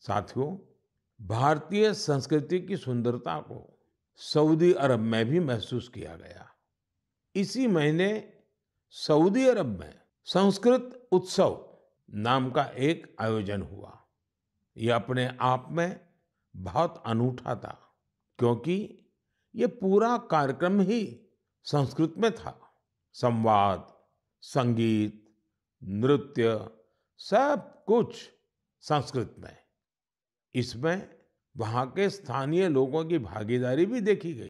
साथियों भारतीय संस्कृति की सुंदरता को सऊदी अरब में भी महसूस किया गया इसी महीने सऊदी अरब में संस्कृत उत्सव नाम का एक आयोजन हुआ यह अपने आप में बहुत अनूठा था क्योंकि ये पूरा कार्यक्रम ही संस्कृत में था संवाद संगीत नृत्य सब कुछ संस्कृत में इसमें वहाँ के स्थानीय लोगों की भागीदारी भी देखी गई